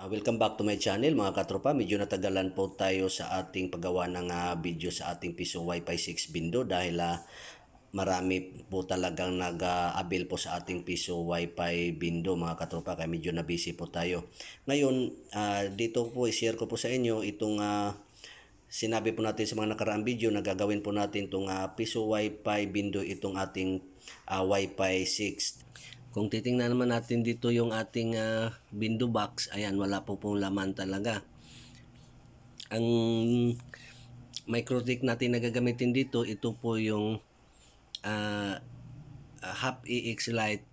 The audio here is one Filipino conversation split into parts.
Ah, welcome back to my channel mga katropa. Medyo natagalan po tayo sa ating paggawa ng uh, video sa ating Piso Wi-Fi 6 window dahil uh, marami po talagang nag-avail po sa ating Piso Wi-Fi bindo mga katropa kaya medyo na busy po tayo. Ngayon, uh, dito po i-share ko po sa inyo itong uh, sinabi po natin sa mga nakaraang video na gagawin po natin itong uh, Piso Wi-Fi bindo itong ating uh, Wi-Fi 6. Kung titingnan naman natin dito yung ating uh, window box, ayan wala po pong laman talaga. Ang microtik natin na gagamitin dito, ito po yung uh, half EX light.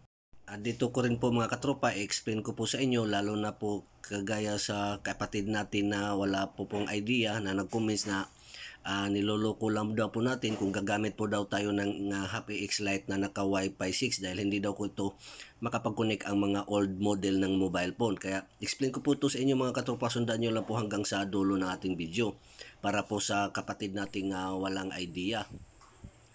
At dito ko rin po mga katropa, i-explain ko po sa inyo lalo na po kagaya sa kapatid natin na wala po pong idea na nag-comments na uh, niloloko lang daw po natin kung gagamit po daw tayo ng uh, Happy X Lite na naka Wi-Fi 6 dahil hindi daw ko ito makapag-connect ang mga old model ng mobile phone. Kaya explain ko po ito sa inyo mga katropa. Sundan nyo lang po hanggang sa dulo ng ating video para po sa kapatid nating uh, walang idea.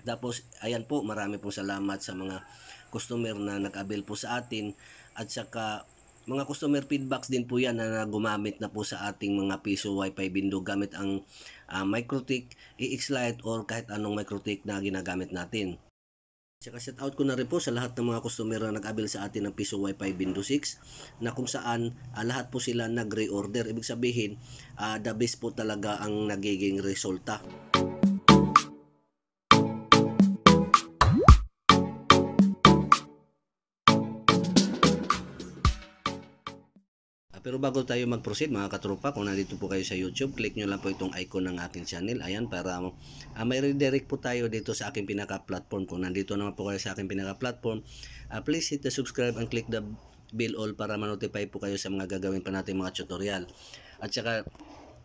Tapos, ayan po, marami po salamat sa mga customer na nag-avail po sa atin at saka mga customer feedbacks din po yan na gumamit na po sa ating mga piso wifi window gamit ang uh, microtik, EX-Lite or kahit anong microtik na ginagamit natin. Tsaka shout out ko na rin po sa lahat ng mga customer na nag-avail sa atin ng Piso Wi-Fi Windows 6 na kung saan uh, lahat po sila nag-reorder. Ibig sabihin, uh, the best po talaga ang nagiging resulta. Pero bago tayo mag-proceed mga katropa, kung nandito po kayo sa YouTube, click nyo lang po itong icon ng aking channel. Ayan, para uh, may redirect po tayo dito sa aking pinaka-platform. Kung nandito naman po kayo sa aking pinaka-platform, uh, please hit the subscribe and click the bell all para manotify po kayo sa mga gagawin pa natin mga tutorial. At saka,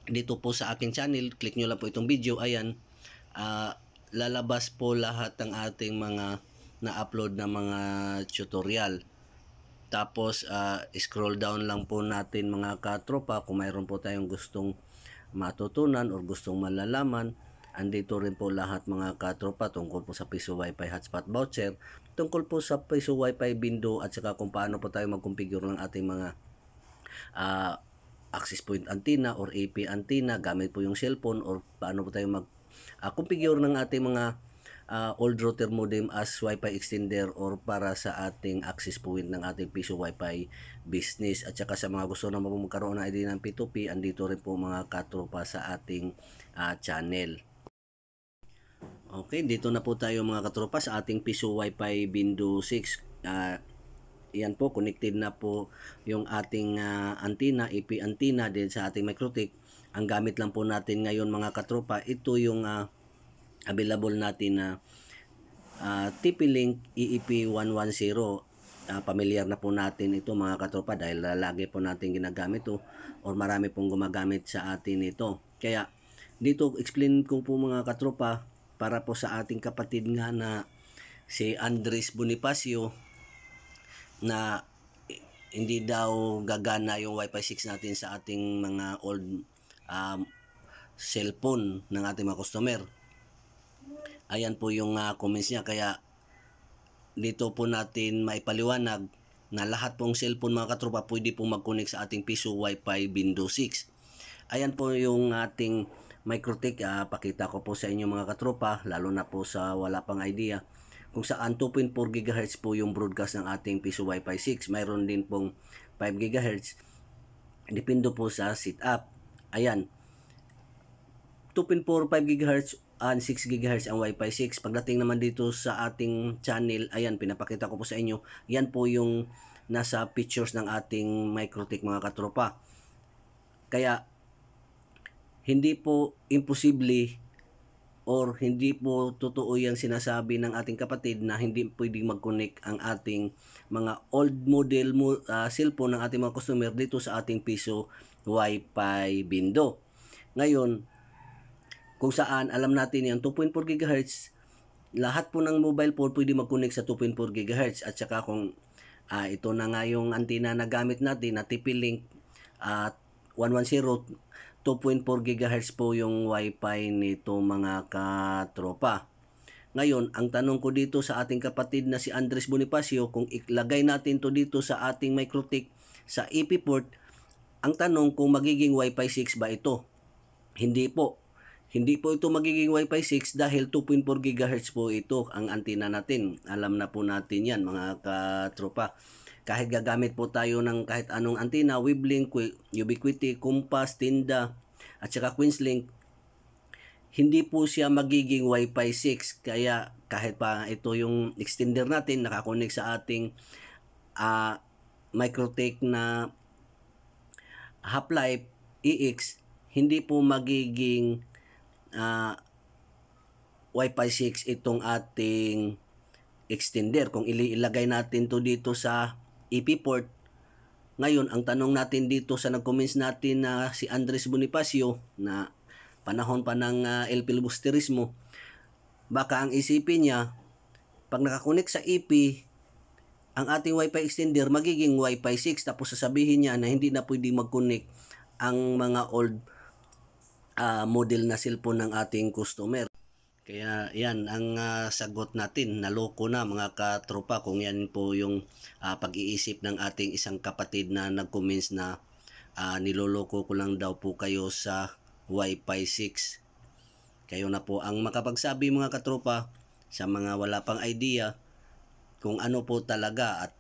dito po sa aking channel, click nyo lang po itong video. Ayan, uh, lalabas po lahat ng ating mga na-upload na mga tutorial tapos, uh, scroll down lang po natin mga katropa kung mayroon po tayong gustong matutunan or gustong malalaman. Andito rin po lahat mga katropa tungkol po sa Piso Wi-Fi hotspot voucher, tungkol po sa Piso Wi-Fi window at saka kung paano po tayo mag-configure ng ating mga uh, access point antenna or AP antenna gamit po yung cellphone or paano po tayo mag-configure ah, ng ating mga uh, ah, old router modem as wifi extender or para sa ating access point ng ating piso wifi business. At saka sa mga gusto na magkaroon ng idea ng P2P, andito rin po mga katropa sa ating uh, channel. Okay, dito na po tayo mga katropa sa ating piso wifi fi Window 6. Uh, ah, yan po, connected na po yung ating uh, antenna, IP antenna din sa ating microtik. Ang gamit lang po natin ngayon mga katropa, ito yung uh, available natin na uh, ah, TP-Link EEP110 uh, ah, familiar na po natin ito mga katropa dahil uh, lagi po natin ginagamit ito or marami pong gumagamit sa atin ito kaya dito explain ko po mga katropa para po sa ating kapatid nga na si Andres Bonifacio na hindi daw gagana yung Wi-Fi 6 natin sa ating mga old um, cellphone ng ating mga customer Ayan po yung uh, comments niya kaya dito po natin maipaliwanag na lahat pong cellphone mga katropa pwede pong mag-connect sa ating piso wifi fi Windows 6. Ayan po yung ating microtech. Uh, pakita ko po sa inyo mga katropa lalo na po sa wala pang idea kung saan 2.4 GHz po yung broadcast ng ating piso wifi 6. Mayroon din pong 5 GHz. Depende po sa setup. Ayan. 2.4 5 GHz and 6 GHz ang Wi-Fi 6. Pagdating naman dito sa ating channel, ayan, pinapakita ko po sa inyo. Yan po yung nasa pictures ng ating Microtech mga katropa. Kaya, hindi po imposible or hindi po totoo yung sinasabi ng ating kapatid na hindi pwedeng mag-connect ang ating mga old model uh, cellphone ng ating mga customer dito sa ating piso Wi-Fi window. Ngayon, kung saan alam natin yung 2.4 GHz lahat po ng mobile phone pwede mag-connect sa 2.4 GHz at saka kung uh, ito na nga yung antenna na gamit natin na TP-Link at uh, 110 2.4 GHz po yung Wi-Fi nito mga katropa. Ngayon, ang tanong ko dito sa ating kapatid na si Andres Bonifacio, kung ilagay natin to dito sa ating microtik sa EP port, ang tanong kung magiging Wi-Fi 6 ba ito? Hindi po. Hindi po ito magiging Wi-Fi 6 dahil 2.4 GHz po ito ang antena natin. Alam na po natin yan mga katropa. Kahit gagamit po tayo ng kahit anong antena, Weblink, Ubiquiti, Compass, Tinda, at saka Queenslink, hindi po siya magiging Wi-Fi 6. Kaya kahit pa ito yung extender natin, nakakonek sa ating uh, microtech na half-life EX, hindi po magiging uh, Wi-Fi 6 itong ating extender. Kung ilagay natin to dito sa EP port, ngayon ang tanong natin dito sa nag-comments natin na uh, si Andres Bonifacio na panahon pa ng uh, ah, El Filibusterismo, baka ang isipin niya, pag nakakunik sa EP, ang ating Wi-Fi extender magiging Wi-Fi 6 tapos sasabihin niya na hindi na pwede mag-connect ang mga old uh, model na cellphone ng ating customer. Kaya yan ang uh, sagot natin, naloko na mga katropa kung yan po yung uh, pag-iisip ng ating isang kapatid na nag-comments na uh, niloloko ko lang daw po kayo sa Wi-Fi 6. Kayo na po ang makapagsabi mga katropa sa mga wala pang idea kung ano po talaga at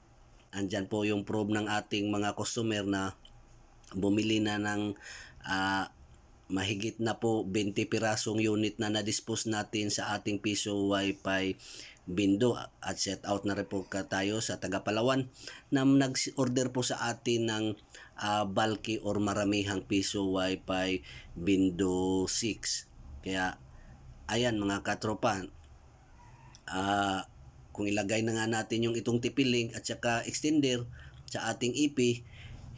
andyan po yung probe ng ating mga customer na bumili na ng uh, mahigit na po 20 pirasong unit na na-dispose natin sa ating piso wifi bindo at set out na rin po tayo sa Tagapalawan na nag-order po sa atin ng uh, bulky or maramihang piso wifi bindo 6 kaya ayan mga katropa uh, kung ilagay na nga natin yung itong tipiling at saka extender sa ating IP e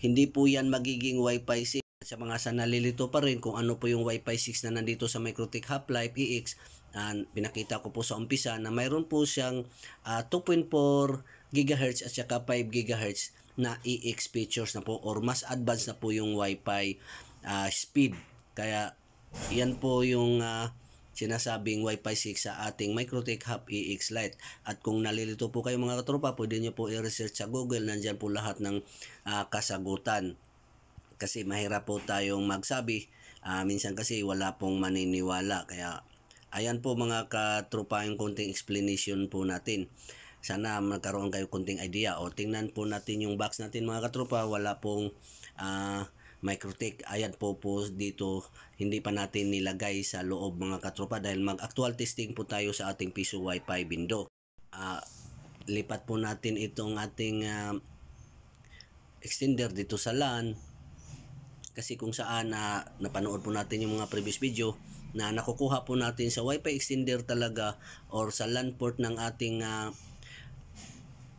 hindi po yan magiging wifi 6 sa mga sa nalilito pa rin kung ano po yung Wi-Fi 6 na nandito sa Microtech Half-Life EX, and pinakita ko po sa umpisa na mayroon po siyang uh, 2.4 GHz at saka 5 GHz na EX features na po or mas advanced na po yung Wi-Fi uh, speed. Kaya yan po yung uh, sinasabing Wi-Fi 6 sa ating Microtech Hub EX Lite. At kung nalilito po kayo mga katropa, pwede nyo po i-research sa Google. Nandyan po lahat ng uh, kasagutan kasi mahirap po tayong magsabi. Uh, minsan kasi wala pong maniniwala. Kaya ayan po mga katrupa yung konting explanation po natin. Sana magkaroon kayo konting idea. O tingnan po natin yung box natin mga katrupa. Wala pong uh, microtech. Ayan po po dito. Hindi pa natin nilagay sa loob mga katrupa dahil mag-actual testing po tayo sa ating piso wifi window. Uh, lipat po natin itong ating uh, extender dito sa LAN kasi kung saan na napanood po natin yung mga previous video na nakukuha po natin sa wifi extender talaga or sa LAN port ng ating uh,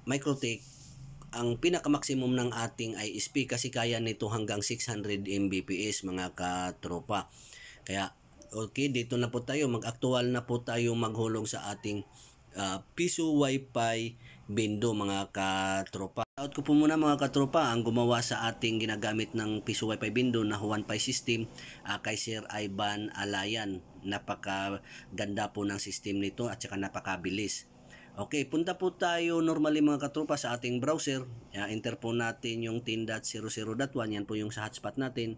Microtech ang pinakamaximum ng ating ISP kasi kaya nito hanggang 600 Mbps mga katropa kaya okay dito na po tayo mag-actual na po tayo maghulog sa ating uh, piso wifi window mga katropa Out ko po muna mga katropa ang gumawa sa ating ginagamit ng Piso wifi window na Huan Pi system uh, kay Sir Ivan Alayan. Napaka ganda po ng system nito at saka napakabilis. Okay, punta po tayo normally mga katropa sa ating browser. Uh, enter po natin yung 10.00.1. Yan po yung sa hotspot natin.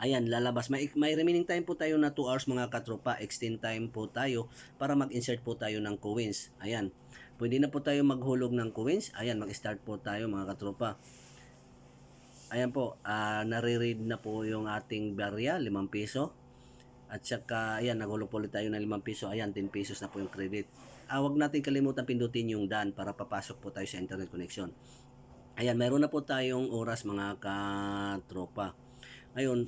Ayan, lalabas. May, may remaining time po tayo na 2 hours mga katropa. Extend time po tayo para mag-insert po tayo ng coins. Ayan. Pwede na po tayo maghulog ng coins. Ayan, mag-start po tayo mga katropa. Ayan po, uh, ah, nare-read na po yung ating barya, 5 piso. At saka, ayan, naghulog po tayo ng 5 piso. Ayan, 10 pesos na po yung credit. Ah, huwag natin kalimutan pindutin yung done para papasok po tayo sa internet connection. Ayan, meron na po tayong oras mga katropa. Ngayon,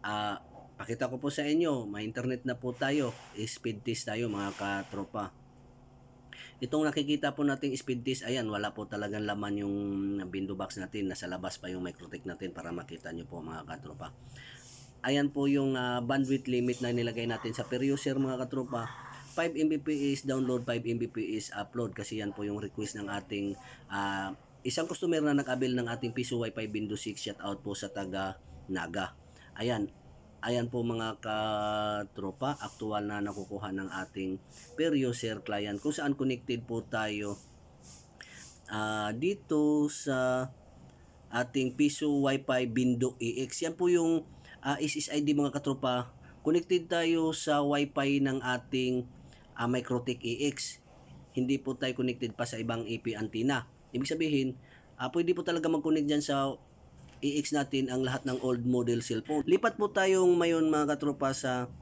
ah, pakita ko po sa inyo, may internet na po tayo. Speed test tayo mga katropa. Itong nakikita po nating speed test, ayan, wala po talagang laman yung window box natin. Nasa labas pa yung microtech natin para makita nyo po mga katropa. Ayan po yung uh, bandwidth limit na nilagay natin sa per user mga katropa. 5 Mbps download, 5 Mbps upload kasi yan po yung request ng ating uh, isang customer na nag-avail ng ating Piso Wi-Fi Windows 6. Shout out po sa taga Naga. Ayan, Ayan po mga katropa, aktual na nakukuha ng ating per user client kung saan connected po tayo uh, dito sa ating piso wifi bindo EX. Yan po yung uh, ah, SSID mga katropa. Connected tayo sa wifi ng ating uh, Microtech EX. Hindi po tayo connected pa sa ibang AP antenna. Ibig sabihin, uh, pwede po talaga mag-connect dyan sa i-X natin ang lahat ng old model cellphone. Lipat po tayong mayon mga katropa sa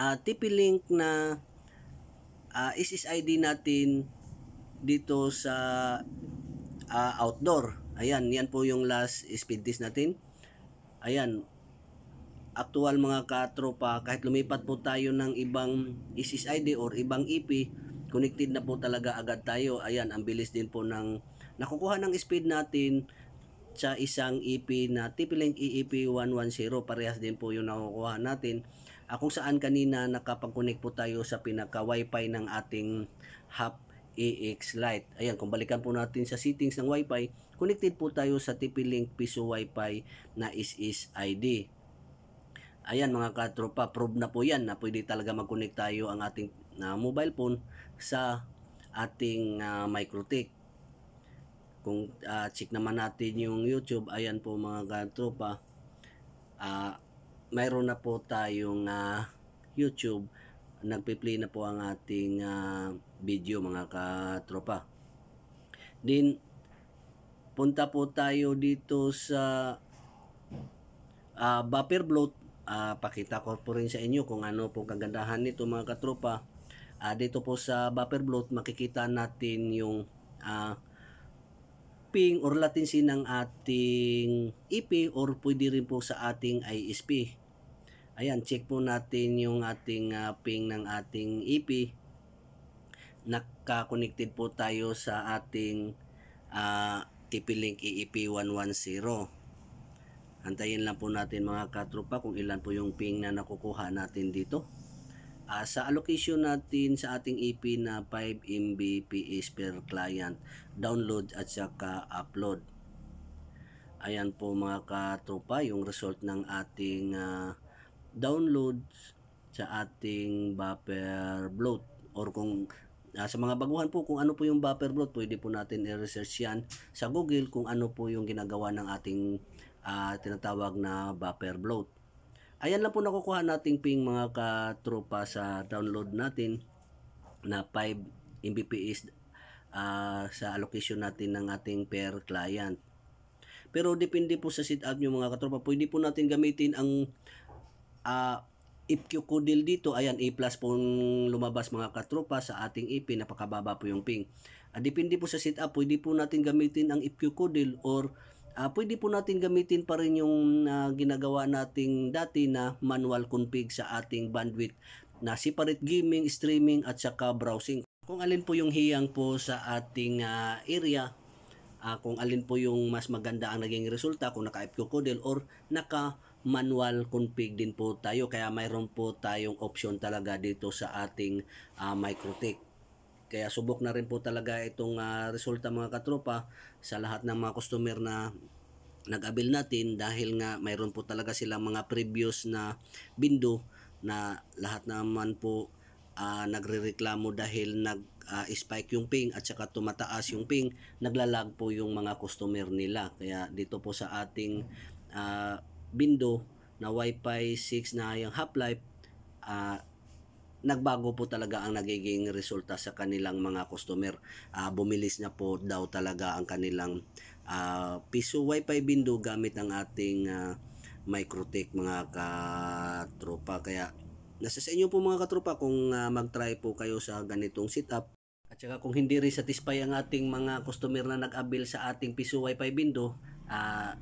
uh, ah, TP-Link na uh, ah, SSID natin dito sa uh, outdoor. Ayan, yan po yung last speed test natin. Ayan, aktual mga katropa, kahit lumipat po tayo ng ibang SSID or ibang IP, e connected na po talaga agad tayo. Ayan, ang bilis din po ng nakukuha ng speed natin sa isang EP na TP-Link EEP 110 parehas din po yung nakukuha natin uh, kung saan kanina nakapag-connect po tayo sa pinaka wi fi ng ating hub AX Lite. Ayan, kung balikan po natin sa settings ng Wi-Fi, connected po tayo sa TP-Link Piso Wi-Fi na ISIS ID. Ayan mga katropa, prove na po yan na pwede talaga mag-connect tayo ang ating uh, mobile phone sa ating uh, microtech. Kung uh, check naman natin yung YouTube, ayan po mga katropa, uh, mayroon na po tayong uh, YouTube, nagpi-play na po ang ating uh, video mga katropa. Then, punta po tayo dito sa uh, buffer bloat. Uh, pakita ko po rin sa inyo kung ano po kagandahan nito mga katropa. Uh, dito po sa buffer bloat makikita natin yung uh, ping or latency ng ating IP e or pwede rin po sa ating ISP. Ayan, check po natin yung ating uh, ping ng ating IP. E naka po tayo sa ating uh, ah, TP-Link e EEP110. Antayin lang po natin mga katropa kung ilan po yung ping na nakukuha natin dito. Uh, sa allocation natin sa ating EP na 5 Mbps per client, download at saka upload. Ayan po mga katropa yung result ng ating uh, ah, downloads sa ating buffer bloat or kung uh, sa mga baguhan po kung ano po yung buffer bloat pwede po natin i-research yan sa Google kung ano po yung ginagawa ng ating uh, tinatawag na buffer bloat Ayan lang po nakukuha nating ping mga katropa sa download natin na 5 Mbps uh, sa allocation natin ng ating per client. Pero depende po sa setup nyo mga katropa, pwede po natin gamitin ang uh, ah, IPQ Kudil dito, ayan, A plus po lumabas mga katropa sa ating IP, napakababa po yung ping. Uh, depende po sa setup, pwede po natin gamitin ang IPQ Kudil or uh, pwede po natin gamitin pa rin yung uh, ginagawa nating dati na manual config sa ating bandwidth na separate gaming, streaming at saka browsing. Kung alin po yung hiyang po sa ating uh, area, uh, kung alin po yung mas maganda ang naging resulta kung naka-FQ codel or naka manual config din po tayo kaya mayroon po tayong option talaga dito sa ating uh, Microtech. Kaya subok na rin po talaga itong uh, resulta mga katropa sa lahat ng mga customer na nag-avail natin dahil nga mayroon po talaga silang mga previous na bindo na lahat naman po uh, nagrereklamo dahil nag uh, spike yung ping at saka tumataas yung ping, naglalag po yung mga customer nila. Kaya dito po sa ating uh, bindo na Wi-Fi 6 na yung half-life, uh, nagbago po talaga ang nagiging resulta sa kanilang mga customer. Uh, bumilis na po daw talaga ang kanilang uh, piso wifi bindo gamit ang ating uh, microtech mga katropa. Kaya nasa sa inyo po mga katropa kung uh, mag-try po kayo sa ganitong setup. At saka kung hindi rin satisfy ang ating mga customer na nag abil sa ating piso wifi bindo, uh,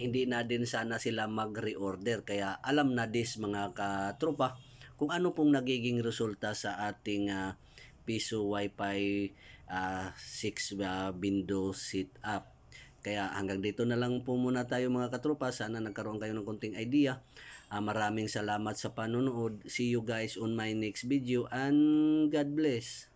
hindi na din sana sila mag-reorder. Kaya alam na this mga katropa kung ano pong nagiging resulta sa ating uh, piso wifi uh, 6 uh, window sit Kaya hanggang dito na lang po muna tayo mga katropa. Sana nagkaroon kayo ng konting idea. Uh, maraming salamat sa panonood. See you guys on my next video and God bless.